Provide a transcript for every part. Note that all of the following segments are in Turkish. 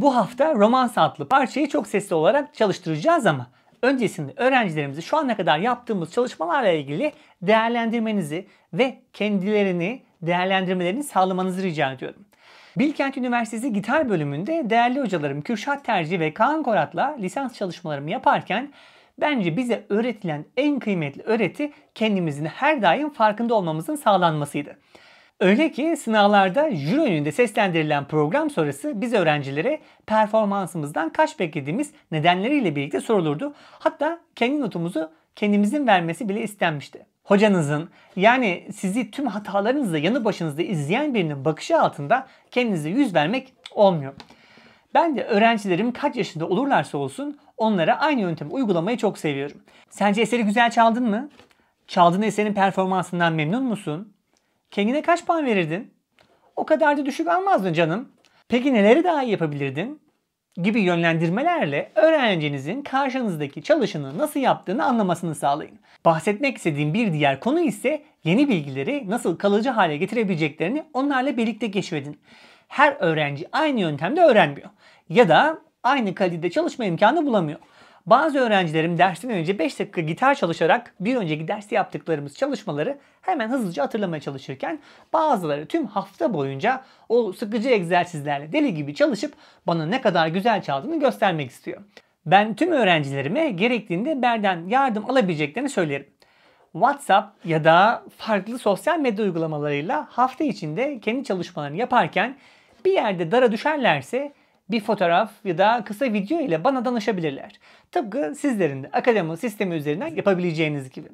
Bu hafta Romans adlı parçayı çok sesli olarak çalıştıracağız ama öncesinde öğrencilerimizi şu ana kadar yaptığımız çalışmalarla ilgili değerlendirmenizi ve kendilerini değerlendirmelerini sağlamanızı rica ediyorum. Bilkent Üniversitesi Gitar bölümünde değerli hocalarım Kürşat Terci ve Kaan Korat'la lisans çalışmalarımı yaparken bence bize öğretilen en kıymetli öğreti kendimizin her daim farkında olmamızın sağlanmasıydı. Öyle ki sınavlarda jüri önünde seslendirilen program sonrası biz öğrencilere performansımızdan kaç beklediğimiz nedenleriyle birlikte sorulurdu. Hatta kendi notumuzu kendimizin vermesi bile istenmişti. Hocanızın yani sizi tüm hatalarınızla yanı başınızda izleyen birinin bakışı altında kendinize yüz vermek olmuyor. Ben de öğrencilerim kaç yaşında olurlarsa olsun onlara aynı yöntemi uygulamayı çok seviyorum. Sence eseri güzel çaldın mı? Çaldığın eserin performansından memnun musun? Kendine kaç puan verirdin? O kadar da düşük almazdın canım. Peki neleri daha iyi yapabilirdin? Gibi yönlendirmelerle öğrencinizin karşınızdaki çalışını nasıl yaptığını anlamasını sağlayın. Bahsetmek istediğim bir diğer konu ise yeni bilgileri nasıl kalıcı hale getirebileceklerini onlarla birlikte keşfedin. Her öğrenci aynı yöntemde öğrenmiyor ya da aynı kalitede çalışma imkanı bulamıyor. Bazı öğrencilerim dersten önce 5 dakika gitar çalışarak bir önceki derste yaptıklarımız çalışmaları hemen hızlıca hatırlamaya çalışırken bazıları tüm hafta boyunca o sıkıcı egzersizlerle deli gibi çalışıp bana ne kadar güzel çaldığını göstermek istiyor. Ben tüm öğrencilerime gerektiğinde benden yardım alabileceklerini söylerim. WhatsApp ya da farklı sosyal medya uygulamalarıyla hafta içinde kendi çalışmalarını yaparken bir yerde dara düşerlerse bir fotoğraf ya da kısa video ile bana danışabilirler. Tıpkı sizlerin de akademi sistemi üzerinden yapabileceğiniz gibi.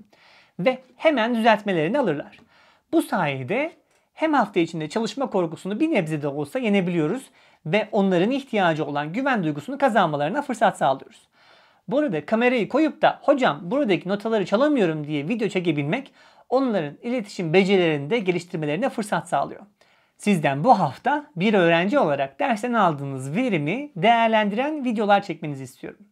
Ve hemen düzeltmelerini alırlar. Bu sayede hem hafta içinde çalışma korkusunu bir nebze de olsa yenebiliyoruz ve onların ihtiyacı olan güven duygusunu kazanmalarına fırsat sağlıyoruz. Bu arada kamerayı koyup da hocam buradaki notaları çalamıyorum diye video çekebilmek onların iletişim becerilerini de geliştirmelerine fırsat sağlıyor. Sizden bu hafta bir öğrenci olarak dersten aldığınız verimi değerlendiren videolar çekmenizi istiyorum.